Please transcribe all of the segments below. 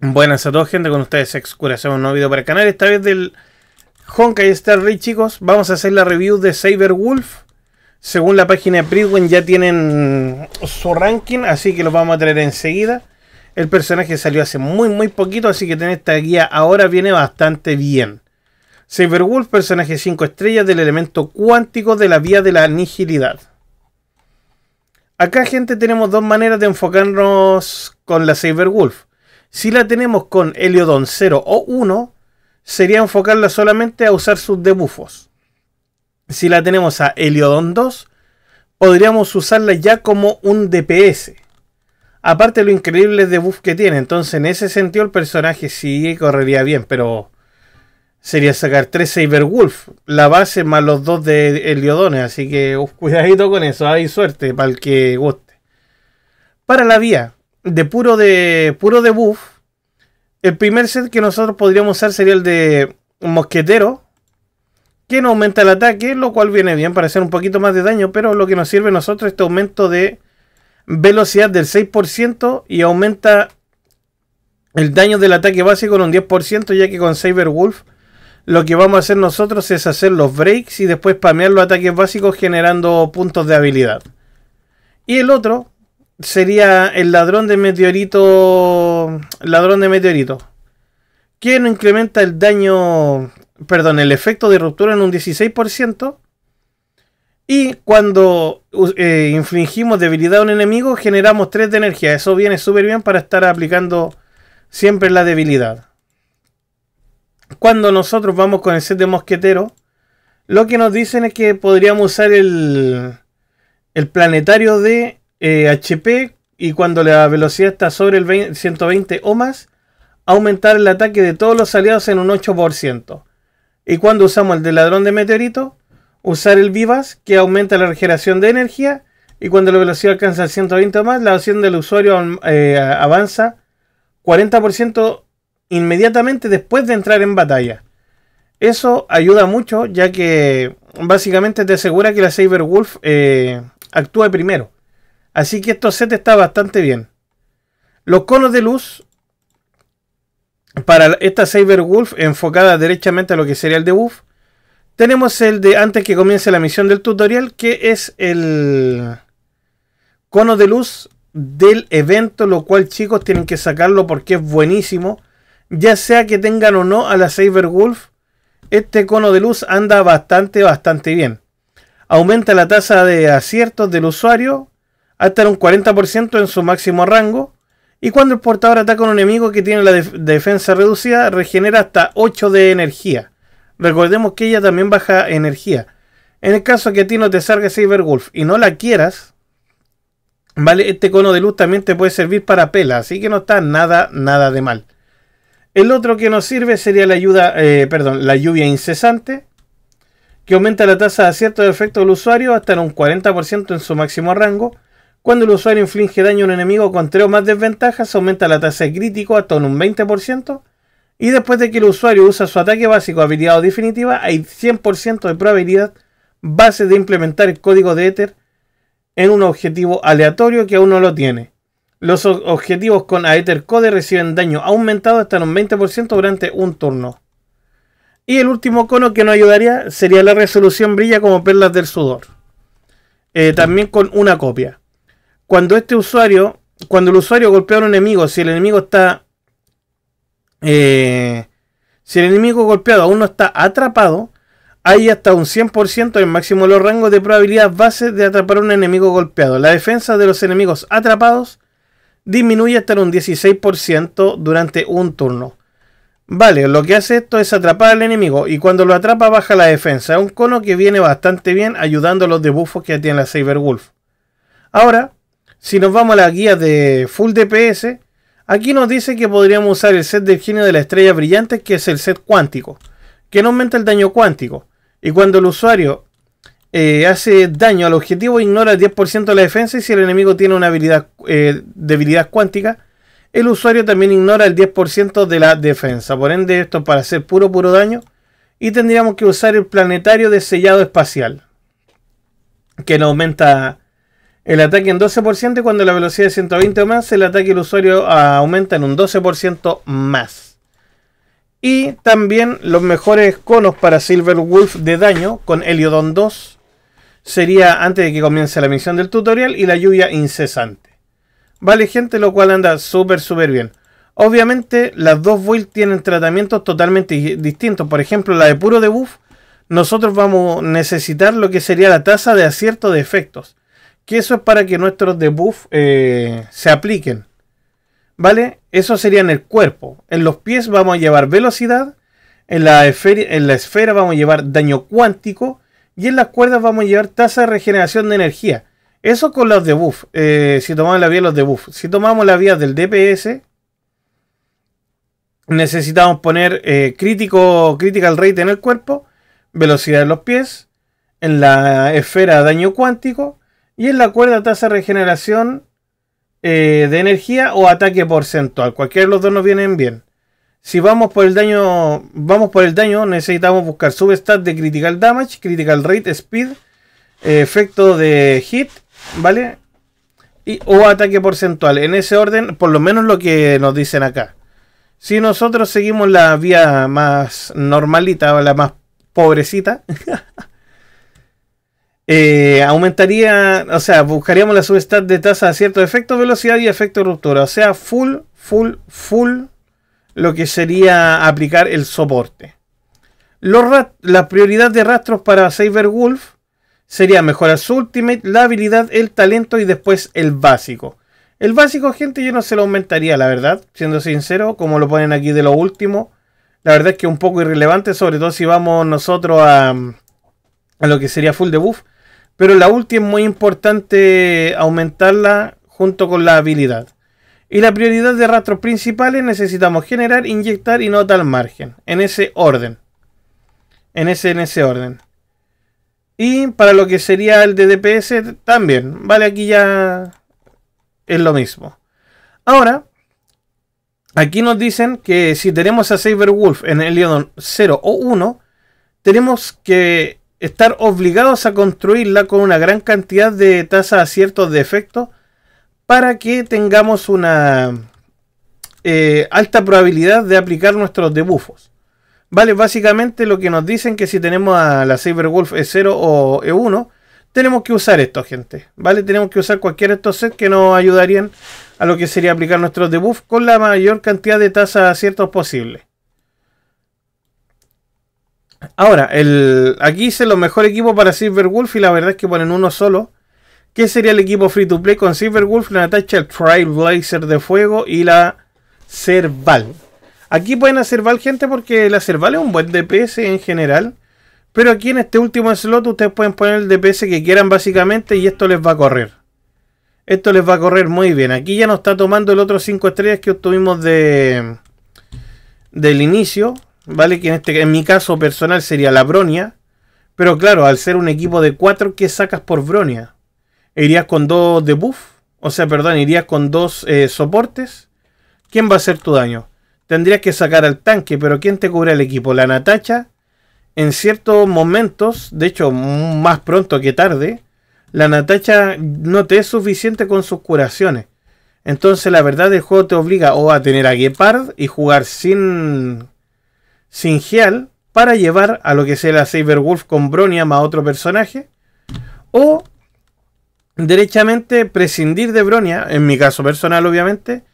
Buenas a todos, gente. Con ustedes, Excura. Hacemos un nuevo video para el canal. Esta vez del Honkai Star Rail, chicos. Vamos a hacer la review de Wolf. Según la página de Pridwin, ya tienen su ranking, así que los vamos a traer enseguida. El personaje salió hace muy, muy poquito, así que tener esta guía ahora viene bastante bien. Wolf, personaje 5 estrellas del elemento cuántico de la vía de la nigilidad. Acá, gente, tenemos dos maneras de enfocarnos con la Cyberwolf. Si la tenemos con Heliodon 0 o 1, sería enfocarla solamente a usar sus debuffos Si la tenemos a Heliodon 2, podríamos usarla ya como un DPS. Aparte lo increíble debuff que tiene, entonces en ese sentido el personaje sí correría bien, pero sería sacar 3 Cyberwolf la base más los 2 de Heliodones, así que uh, cuidadito con eso, hay suerte para el que guste. Para la vía, de puro de puro de buff, el primer set que nosotros podríamos usar sería el de mosquetero, que no aumenta el ataque, lo cual viene bien para hacer un poquito más de daño, pero lo que nos sirve a nosotros este aumento de velocidad del 6% y aumenta el daño del ataque básico en un 10%, ya que con wolf lo que vamos a hacer nosotros es hacer los breaks y después spamear los ataques básicos generando puntos de habilidad. Y el otro sería el ladrón de meteorito. Ladrón de meteorito. Que incrementa el daño. Perdón, el efecto de ruptura en un 16%. Y cuando eh, infligimos debilidad a un enemigo, generamos 3 de energía. Eso viene súper bien para estar aplicando siempre la debilidad. Cuando nosotros vamos con el set de mosquetero, lo que nos dicen es que podríamos usar el, el planetario de HP eh, y cuando la velocidad está sobre el 120 o más, aumentar el ataque de todos los aliados en un 8%. Y cuando usamos el de ladrón de meteorito, usar el Vivas que aumenta la regeneración de energía y cuando la velocidad alcanza el 120 o más, la acción del usuario eh, avanza 40% inmediatamente después de entrar en batalla. Eso ayuda mucho ya que básicamente te asegura que la Saber Wolf eh, actúa actúe primero. Así que estos set está bastante bien. Los conos de luz para esta Wolf enfocada derechamente a lo que sería el debuff. Tenemos el de antes que comience la misión del tutorial, que es el cono de luz del evento, lo cual chicos tienen que sacarlo porque es buenísimo. Ya sea que tengan o no a la Wolf, este cono de luz anda bastante, bastante bien. Aumenta la tasa de aciertos del usuario hasta un 40% en su máximo rango. Y cuando el portador ataca a un enemigo que tiene la defensa reducida, regenera hasta 8 de energía. Recordemos que ella también baja energía. En el caso que a ti no te salga Cyberwolf y no la quieras, ¿vale? Este cono de luz también te puede servir para pela, así que no está nada, nada de mal. El otro que nos sirve sería la ayuda, eh, perdón, la lluvia incesante, que aumenta la tasa de acierto de efecto del usuario hasta en un 40% en su máximo rango cuando el usuario inflige daño a un enemigo con tres o más desventajas, aumenta la tasa de crítico hasta un 20%. Y después de que el usuario usa su ataque básico, habilidad o definitiva, hay 100% de probabilidad base de implementar el código de Ether en un objetivo aleatorio que aún no lo tiene. Los objetivos con Ether Code reciben daño aumentado hasta un 20% durante un turno. Y el último cono que nos ayudaría sería la resolución brilla como perlas del sudor. Eh, también con una copia cuando este usuario, cuando el usuario golpea a un enemigo, si el enemigo está, eh, si el enemigo golpeado aún no está atrapado, hay hasta un 100% en máximo los rangos de probabilidad base de atrapar a un enemigo golpeado. La defensa de los enemigos atrapados disminuye hasta un 16% durante un turno. Vale, lo que hace esto es atrapar al enemigo y cuando lo atrapa baja la defensa. Es un cono que viene bastante bien ayudando a los debuffos que tiene la wolf. Ahora, si nos vamos a la guía de Full DPS, aquí nos dice que podríamos usar el set de genio de la estrella brillante, que es el set cuántico, que no aumenta el daño cuántico. Y cuando el usuario eh, hace daño al objetivo, ignora el 10% de la defensa y si el enemigo tiene una habilidad, eh, debilidad cuántica, el usuario también ignora el 10% de la defensa. Por ende, esto para hacer puro, puro daño. Y tendríamos que usar el planetario de sellado espacial, que nos aumenta el ataque en 12% cuando la velocidad es 120 o más, el ataque ilusorio usuario ah, aumenta en un 12% más. Y también los mejores conos para Silver Wolf de daño con Heliodon 2 sería antes de que comience la misión del tutorial y la lluvia incesante. Vale gente, lo cual anda súper súper bien. Obviamente las dos builds tienen tratamientos totalmente distintos. Por ejemplo, la de puro debuff, nosotros vamos a necesitar lo que sería la tasa de acierto de efectos que eso es para que nuestros debuffs eh, se apliquen. ¿Vale? Eso sería en el cuerpo. En los pies vamos a llevar velocidad, en la, esfera, vamos a llevar daño cuántico y en las cuerdas vamos a llevar tasa de regeneración de energía. Eso con los debuffs. Eh, si tomamos la vía de los debuffs. Si tomamos la vía del DPS, necesitamos poner eh, crítico, critical rate en el cuerpo, velocidad en los pies, en la esfera daño cuántico y en la cuerda tasa de regeneración eh, de energía o ataque porcentual. Cualquiera de los dos nos vienen bien. Si vamos por el daño, vamos por el daño, necesitamos buscar substat de critical damage, critical rate, speed, eh, efecto de hit, ¿vale? Y, o ataque porcentual. En ese orden, por lo menos lo que nos dicen acá. Si nosotros seguimos la vía más normalita o la más pobrecita, Eh, aumentaría, o sea, buscaríamos la subestad de tasa a cierto efecto velocidad y efecto ruptura. O sea, full, full, full lo que sería aplicar el soporte. la prioridad de rastros para Wolf sería mejorar su ultimate, la habilidad, el talento y después el básico. El básico, gente, yo no se lo aumentaría, la verdad, siendo sincero, como lo ponen aquí de lo último. La verdad es que es un poco irrelevante, sobre todo si vamos nosotros a, a lo que sería full debuff. Pero la última es muy importante aumentarla junto con la habilidad. Y la prioridad de rastros principales necesitamos generar, inyectar y tal margen. En ese orden. En ese, en ese orden. Y para lo que sería el de DPS también. Vale, aquí ya es lo mismo. Ahora, aquí nos dicen que si tenemos a wolf en Heliodon 0 o 1, tenemos que estar obligados a construirla con una gran cantidad de tasas a aciertos de efecto para que tengamos una eh, alta probabilidad de aplicar nuestros debufos. Vale, básicamente lo que nos dicen que si tenemos a la Cyberwolf E0 o E1, tenemos que usar esto, gente. Vale, tenemos que usar cualquier estos sets que nos ayudarían a lo que sería aplicar nuestros debuffs con la mayor cantidad de tasas a aciertos posible. Ahora, el, aquí hice los mejor equipo para Silver Wolf y la verdad es que ponen uno solo. ¿Qué sería el equipo free to play con Silver Wolf, la tacha, el Trailblazer de Fuego y la Cerval? Aquí pueden hacer Val, gente, porque la Cerval es un buen DPS en general. Pero aquí en este último slot ustedes pueden poner el DPS que quieran básicamente y esto les va a correr. Esto les va a correr muy bien. Aquí ya nos está tomando el otro 5 estrellas que obtuvimos de del inicio. ¿vale? Que en, este, en mi caso personal sería la Bronia. Pero claro, al ser un equipo de 4, ¿qué sacas por Bronia? ¿Irías con dos de buff? O sea, perdón, irías con dos eh, soportes. ¿Quién va a hacer tu daño? Tendrías que sacar al tanque, pero ¿quién te cubre el equipo? La Natacha, en ciertos momentos, de hecho más pronto que tarde, la Natacha no te es suficiente con sus curaciones. Entonces la verdad el juego te obliga o a tener a Gepard y jugar sin Singeal para llevar a lo que sea la Cyberwolf con Bronia más otro personaje. O derechamente prescindir de Bronia, en mi caso personal obviamente,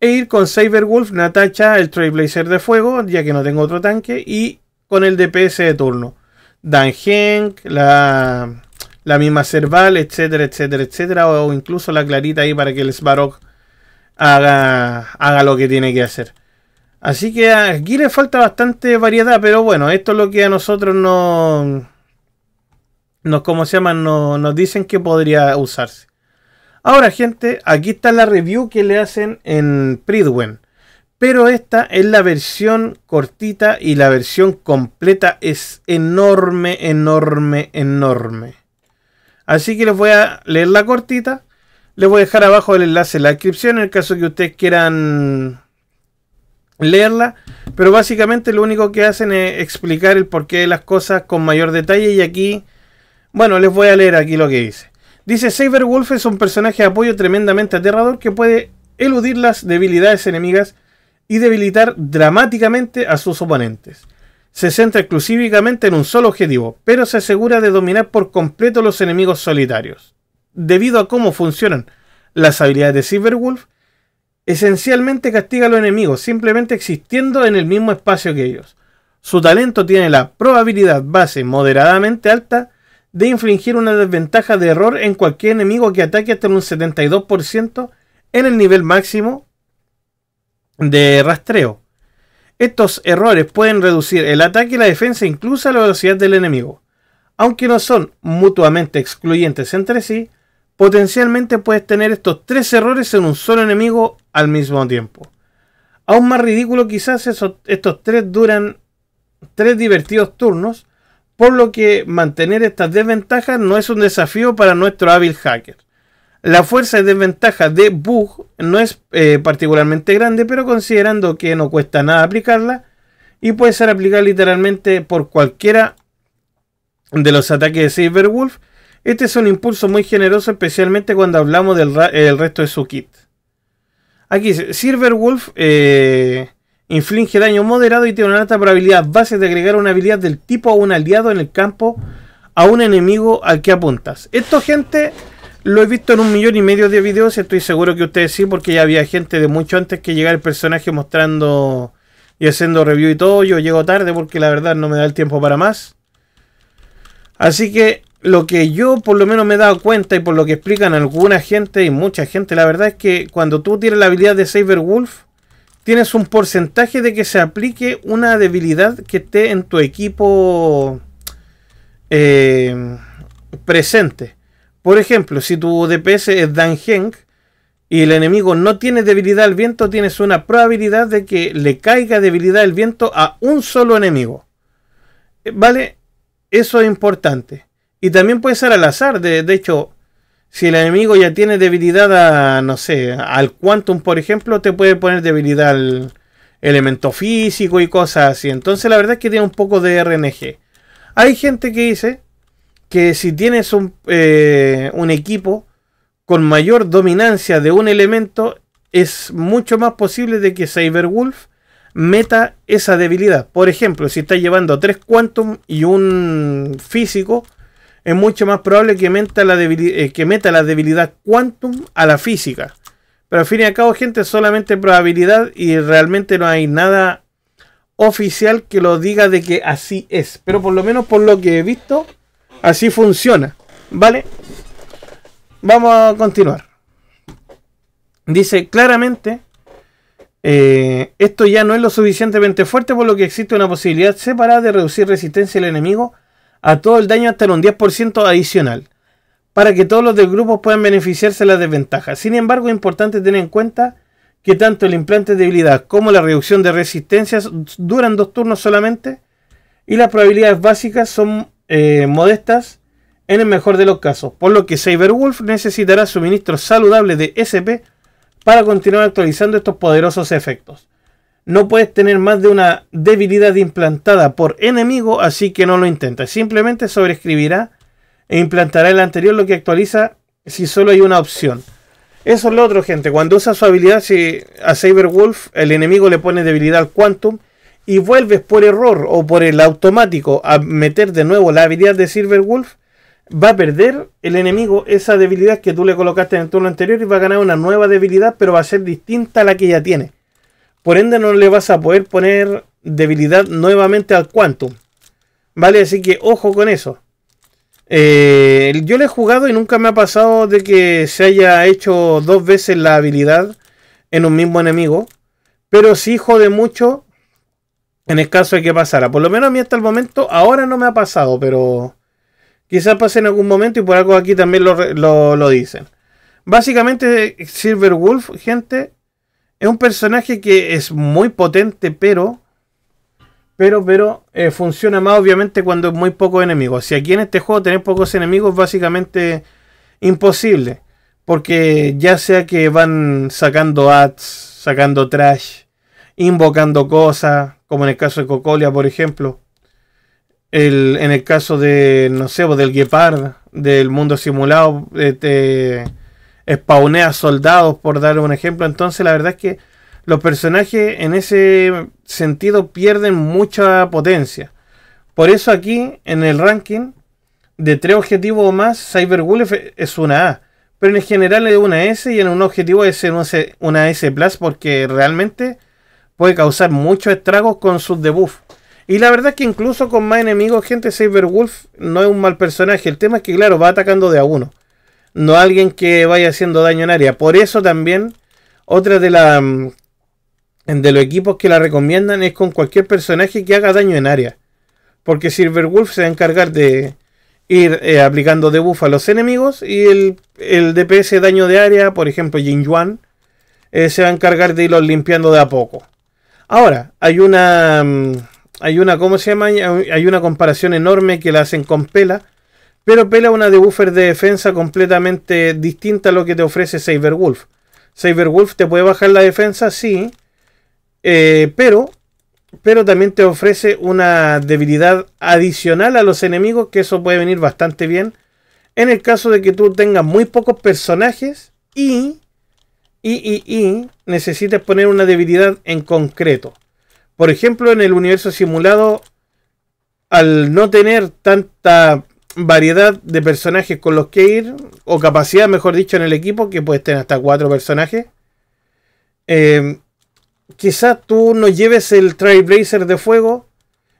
e ir con Cyberwolf, Natacha, el Trailblazer de fuego, ya que no tengo otro tanque, y con el DPS de turno. Dan la, misma Cerval, etcétera, etcétera, etcétera, o, incluso la Clarita ahí para que el Sbarok haga, haga lo que tiene que hacer. Así que aquí le falta bastante variedad, pero bueno, esto es lo que a nosotros no, no, ¿cómo se llama? No, nos dicen que podría usarse. Ahora, gente, aquí está la review que le hacen en Pridwen. Pero esta es la versión cortita y la versión completa es enorme, enorme, enorme. Así que les voy a leer la cortita. Les voy a dejar abajo el enlace en la descripción en el caso que ustedes quieran leerla, pero básicamente lo único que hacen es explicar el porqué de las cosas con mayor detalle y aquí, bueno, les voy a leer aquí lo que dice. Dice, Cyberwolf es un personaje de apoyo tremendamente aterrador que puede eludir las debilidades enemigas y debilitar dramáticamente a sus oponentes. Se centra exclusivamente en un solo objetivo, pero se asegura de dominar por completo los enemigos solitarios. Debido a cómo funcionan las habilidades de Cyberwolf, Esencialmente castiga a los enemigos, simplemente existiendo en el mismo espacio que ellos. Su talento tiene la probabilidad base moderadamente alta de infligir una desventaja de error en cualquier enemigo que ataque hasta un 72% en el nivel máximo de rastreo. Estos errores pueden reducir el ataque y la defensa incluso a la velocidad del enemigo. Aunque no son mutuamente excluyentes entre sí, potencialmente puedes tener estos tres errores en un solo enemigo al mismo tiempo. Aún más ridículo quizás estos tres duran tres divertidos turnos, por lo que mantener estas desventajas no es un desafío para nuestro hábil hacker. La fuerza de desventaja de Bug no es eh, particularmente grande, pero considerando que no cuesta nada aplicarla y puede ser aplicada literalmente por cualquiera de los ataques de Silverwolf, este es un impulso muy generoso, especialmente cuando hablamos del resto de su kit. Aquí dice, Silverwolf eh, inflige daño moderado y tiene una alta probabilidad base de agregar una habilidad del tipo a un aliado en el campo a un enemigo al que apuntas. Esto, gente, lo he visto en un millón y medio de videos. Estoy seguro que ustedes sí, porque ya había gente de mucho antes que llegara el personaje mostrando y haciendo review y todo. Yo llego tarde porque la verdad no me da el tiempo para más. Así que lo que yo por lo menos me he dado cuenta y por lo que explican alguna gente y mucha gente, la verdad es que cuando tú tienes la habilidad de Saber Wolf, tienes un porcentaje de que se aplique una debilidad que esté en tu equipo eh, presente. Por ejemplo, si tu DPS es Dan Henk y el enemigo no tiene debilidad al viento, tienes una probabilidad de que le caiga debilidad al viento a un solo enemigo. ¿Vale? Eso es importante. Y también puede ser al azar. De, hecho, si el enemigo ya tiene debilidad a, no sé, al Quantum, por ejemplo, te puede poner debilidad al elemento físico y cosas así. Entonces, la verdad es que tiene un poco de RNG. Hay gente que dice que si tienes eh, un, equipo con mayor dominancia de un elemento, es mucho más posible de que Cyberwolf meta esa debilidad. Por ejemplo, si estás llevando tres Quantum y un físico, es mucho más probable que eh, meta la debilidad, que quantum a la física. Pero al fin y al cabo, gente, es solamente probabilidad y realmente no hay nada oficial que lo diga de que así es. Pero por lo menos por lo que he visto, así funciona. ¿Vale? Vamos a continuar. Dice claramente, eh, esto ya no es lo suficientemente fuerte por lo que existe una posibilidad separada de reducir resistencia al enemigo a todo el daño hasta en un 10% adicional, para que todos los del grupo puedan beneficiarse de las desventajas. Sin embargo, es importante tener en cuenta que tanto el implante de debilidad como la reducción de resistencias duran dos turnos solamente y las probabilidades básicas son eh, modestas en el mejor de los casos, por lo que Cyberwolf necesitará suministro saludable de SP para continuar actualizando estos poderosos efectos no puedes tener más de una debilidad implantada por enemigo, así que no lo intentes. Simplemente sobreescribirá e implantará el anterior, lo que actualiza si solo hay una opción. Eso es lo otro, gente. Cuando usa su habilidad, si a Cyberwolf el enemigo le pone debilidad al Quantum y vuelves por error o por el automático a meter de nuevo la habilidad de Cyberwolf, va a perder el enemigo esa debilidad que tú le colocaste en el turno anterior y va a ganar una nueva debilidad, pero va a ser distinta a la que ya tiene. Por ende no le vas a poder poner debilidad nuevamente al Quantum. ¿Vale? Así que ojo con eso. Eh, yo le he jugado y nunca me ha pasado de que se haya hecho dos veces la habilidad en un mismo enemigo. Pero sí jode mucho en el caso de que pasara. Por lo menos a mí hasta el momento, ahora no me ha pasado, pero quizás pase en algún momento y por algo aquí también lo, lo dicen. Básicamente Silver Wolf, gente, es un personaje que es muy potente, pero. Pero, pero eh, funciona más obviamente cuando es muy pocos enemigos. Si aquí en este juego tener pocos enemigos es básicamente imposible. Porque ya sea que van sacando ads, sacando trash, invocando cosas, como en el caso de Cocolia, por ejemplo. El, en el caso de, no sé, pues, del Guepard, del mundo simulado, este, spawnea soldados, por dar un ejemplo. Entonces, la verdad es que los personajes en ese sentido pierden mucha potencia. Por eso aquí, en el ranking, de tres objetivos o más, Cyberwolf es una A. Pero en general es una S y en un objetivo es una S Plus porque realmente puede causar muchos estragos con sus debuffs. Y la verdad es que incluso con más enemigos, gente, Cyberwolf no es un mal personaje. El tema es que, claro, va atacando de a uno no alguien que vaya haciendo daño en área. Por eso también, otra de, la, mm, de los equipos que la recomiendan es con cualquier personaje que haga daño en área. Porque Silverwolf se va a encargar de ir eh, aplicando debuff a los enemigos y el, DPS daño de área, por ejemplo, Jin Yuan, eh, se va a encargar de irlos limpiando de a poco. Ahora, hay una. Mm, hay una, ¿cómo se llama? Hay una comparación enorme que la hacen con Pela pero pela una de de defensa completamente distinta a lo que te ofrece Cyberwolf. ¿Cyberwolf te puede bajar la defensa, sí, eh, pero, pero también te ofrece una debilidad adicional a los enemigos, que eso puede venir bastante bien. En el caso de que tú tengas muy pocos personajes y, y, y necesites poner una debilidad en concreto. Por ejemplo, en el universo simulado, al no tener tanta variedad de personajes con los que ir, o capacidad, mejor dicho, en el equipo, que puedes tener hasta cuatro personajes. Eh, quizás tú no lleves el Trailblazer de fuego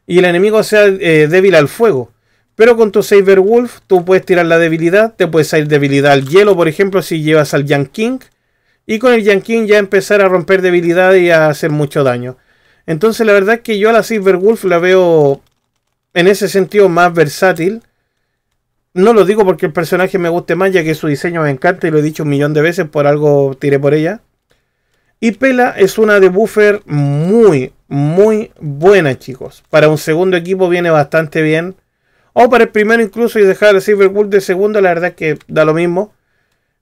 y el enemigo sea eh, débil al fuego. Pero con tu Saber Wolf tú puedes tirar la debilidad, te puedes salir debilidad al hielo, por ejemplo, si llevas al King Y con el King ya empezar a romper debilidad y a hacer mucho daño. Entonces la verdad es que yo a la Silver Wolf la veo en ese sentido más versátil no lo digo porque el personaje me guste más, ya que su diseño me encanta y lo he dicho un millón de veces, por algo tiré por ella. Y Pela es una de buffer muy, muy buena, chicos. Para un segundo equipo viene bastante bien. O para el primero incluso y dejar a Wolf de segundo, la verdad es que da lo mismo.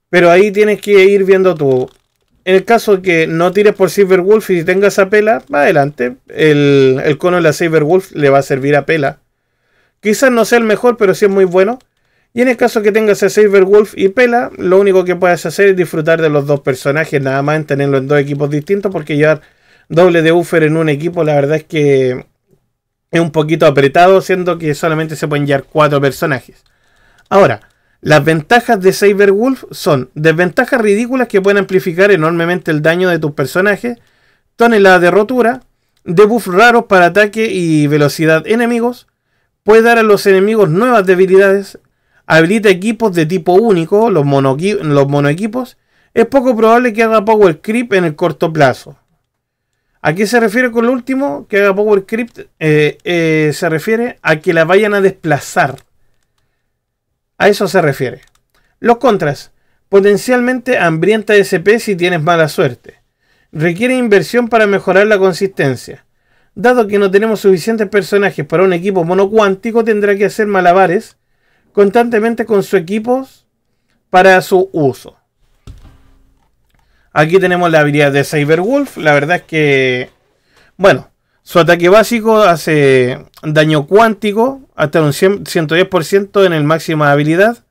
Pero ahí tienes que ir viendo tú. En el caso de que no tires por Wolf y tengas a Pela, va adelante. El, el cono de la Wolf le va a servir a Pela. Quizás no sea el mejor, pero sí es muy bueno. Y en el caso que tengas a Wolf y Pela, lo único que puedes hacer es disfrutar de los dos personajes, nada más en tenerlo en dos equipos distintos, porque llevar doble de buffer en un equipo, la verdad es que es un poquito apretado, siendo que solamente se pueden llevar cuatro personajes. Ahora, las ventajas de Wolf son desventajas ridículas que pueden amplificar enormemente el daño de tus personajes, toneladas de rotura, debuffs raros para ataque y velocidad enemigos, puede dar a los enemigos nuevas debilidades, habilita equipos de tipo único, los, los monoequipos, es poco probable que haga Power Creep en el corto plazo. ¿A qué se refiere con lo último? Que haga Power Creep eh, eh, se refiere a que la vayan a desplazar. A eso se refiere. Los contras. Potencialmente hambrienta SP si tienes mala suerte. Requiere inversión para mejorar la consistencia. Dado que no tenemos suficientes personajes para un equipo monocuántico, tendrá que hacer malabares constantemente con sus equipos para su uso. Aquí tenemos la habilidad de Cyberwolf. La verdad es que, bueno, su ataque básico hace daño cuántico hasta un 110% en el máxima habilidad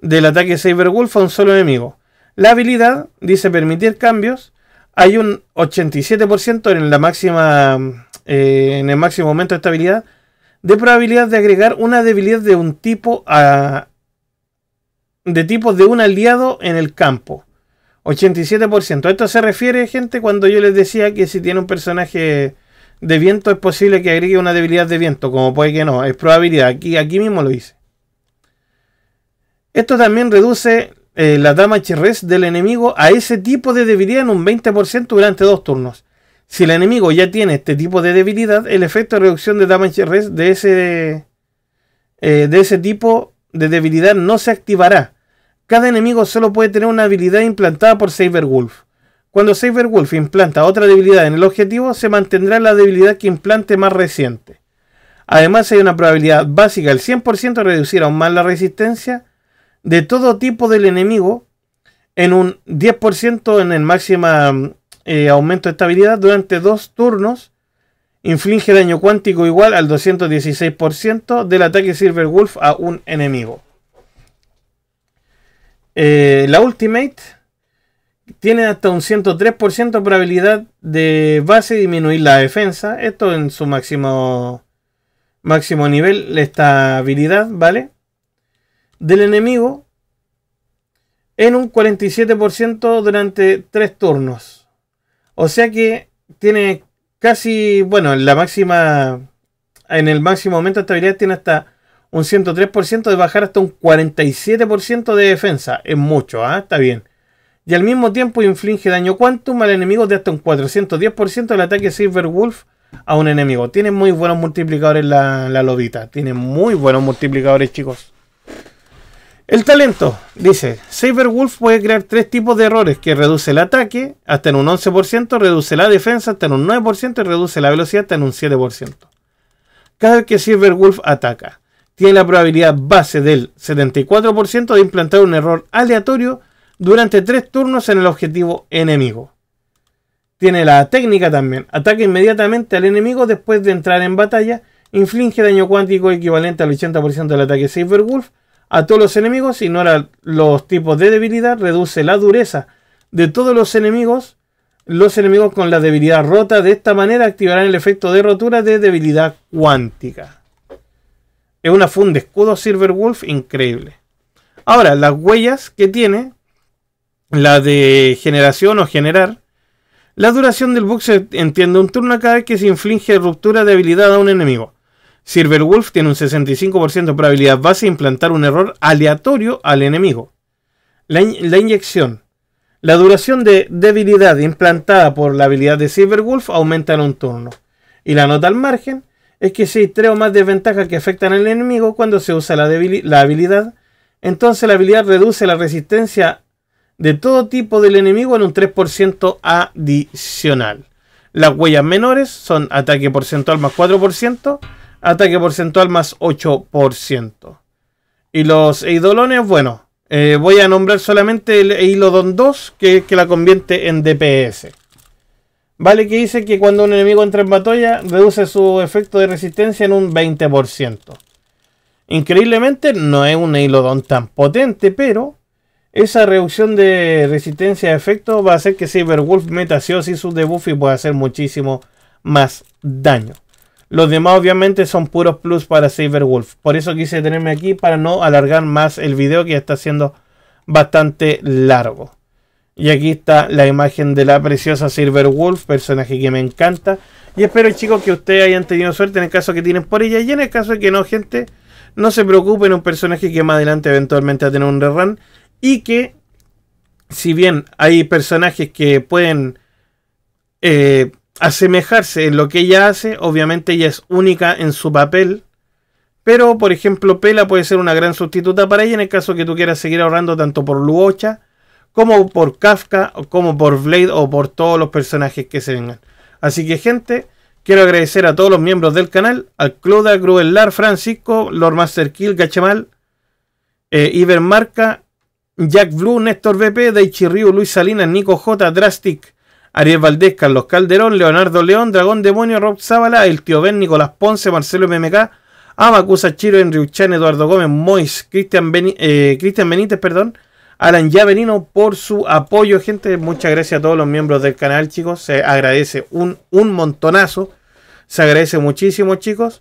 del ataque Cyberwolf a un solo enemigo. La habilidad dice permitir cambios. Hay un 87% en la máxima eh, en el máximo aumento de esta habilidad de probabilidad de agregar una debilidad de un tipo a, de tipo de un aliado en el campo. 87%. Esto se refiere, gente, cuando yo les decía que si tiene un personaje de viento es posible que agregue una debilidad de viento, como puede que no, es probabilidad. Aquí, aquí mismo lo hice. Esto también reduce eh, la damage res del enemigo a ese tipo de debilidad en un 20% durante dos turnos. Si el enemigo ya tiene este tipo de debilidad, el efecto de reducción de damage de ese, eh, de ese tipo de debilidad no se activará. Cada enemigo solo puede tener una habilidad implantada por Wolf. Cuando Wolf implanta otra debilidad en el objetivo, se mantendrá la debilidad que implante más reciente. Además, hay una probabilidad básica del 100% de reducir aún más la resistencia de todo tipo del enemigo en un 10% en el máximo... Eh, aumento de estabilidad durante dos turnos. Inflige daño cuántico igual al 216% del ataque Silver Wolf a un enemigo. Eh, la Ultimate tiene hasta un 103% de probabilidad de base disminuir la defensa. Esto en su máximo, máximo nivel, La estabilidad. ¿vale? Del enemigo en un 47% durante tres turnos. O sea que tiene casi, bueno, la máxima, en el máximo momento de estabilidad tiene hasta un 103% de bajar hasta un 47% de defensa. Es mucho, ¿ah? Está bien. Y al mismo tiempo inflige daño quantum al enemigo de hasta un 410% del ataque Silver Wolf a un enemigo. Tiene muy buenos multiplicadores la, la lobita. Tiene muy buenos multiplicadores, chicos. El talento, dice, Saberwolf puede crear tres tipos de errores que reduce el ataque hasta en un 11%, reduce la defensa hasta en un 9% y reduce la velocidad hasta en un 7%. Cada vez que Saberwolf ataca, tiene la probabilidad base del 74% de implantar un error aleatorio durante tres turnos en el objetivo enemigo. Tiene la técnica también, ataca inmediatamente al enemigo después de entrar en batalla, inflige daño cuántico equivalente al 80% del ataque Saberwolf Wolf a todos los enemigos, ignora los tipos de debilidad, reduce la dureza de todos los enemigos. Los enemigos con la debilidad rota de esta manera activarán el efecto de rotura de debilidad cuántica. Es una funda de escudo Wolf increíble. Ahora, las huellas que tiene, la de generación o generar, la duración del bug se entiende un turno cada vez que se inflige ruptura de habilidad a un enemigo. Silverwolf tiene un 65% de probabilidad base de implantar un error aleatorio al enemigo. La, inyección. La duración de debilidad implantada por la habilidad de Silverwolf aumenta en un turno. Y la nota al margen es que si hay tres o más desventajas que afectan al enemigo cuando se usa la, la habilidad, entonces la habilidad reduce la resistencia de todo tipo del enemigo en un 3% adicional. Las huellas menores son ataque porcentual más 4%. Ataque porcentual más 8%. Y los eidolones, bueno, eh, voy a nombrar solamente el eidolon 2, que, es que la convierte en DPS. Vale que dice que cuando un enemigo entra en batalla, reduce su efecto de resistencia en un 20%. Increíblemente no es un eidolon tan potente, pero esa reducción de resistencia de efecto va a hacer que Cyberwolf meta sí o su debuff y pueda hacer muchísimo más daño. Los demás obviamente son puros plus para Wolf, Por eso quise tenerme aquí para no alargar más el video que ya está siendo bastante largo. Y aquí está la imagen de la preciosa Silver Wolf, personaje que me encanta. Y espero chicos que ustedes hayan tenido suerte en el caso que tienen por ella. Y en el caso de que no, gente, no se preocupen, un personaje que más adelante eventualmente va a tener un rerun. Y que, si bien hay personajes que pueden eh, asemejarse en lo que ella hace. Obviamente ella es única en su papel. Pero, por ejemplo, Pela puede ser una gran sustituta para ella en el caso que tú quieras seguir ahorrando tanto por Luocha como por Kafka, como por Blade o por todos los personajes que se vengan. Así que, gente, quiero agradecer a todos los miembros del canal, al Cloda, Gruelar, Francisco, Lord Master Kill, Gachamal, eh, Ibermarca, Jack Blue, Néstor VP, Daichi Luis Salinas, Nico J, Drastic, Ariel Valdés, Carlos Calderón, Leonardo León, Dragón Demonio, Rob Zavala, El Tío Ben, Nicolás Ponce, Marcelo MMK, Amacusa Chiro, Henry Eduardo Gómez, Mois, Cristian eh, Benítez, perdón, Alan Yavenino por su apoyo, gente. Muchas gracias a todos los miembros del canal, chicos. Se agradece un, un montonazo. Se agradece muchísimo, chicos.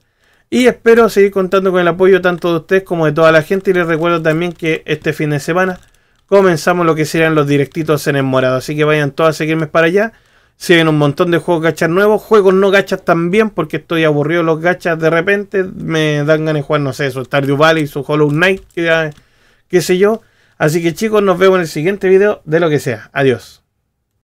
Y espero seguir contando con el apoyo tanto de ustedes como de toda la gente. Y les recuerdo también que este fin de semana comenzamos lo que serían los directitos en el morado. Así que vayan todos a seguirme para allá. Si ven un montón de juegos gachas nuevos, juegos no gachas también, porque estoy aburrido los gachas de repente. Me dan ganas de jugar, no sé, su Stardew Valley, su Hollow Knight, qué sé yo. Así que chicos, nos vemos en el siguiente video de lo que sea. Adiós.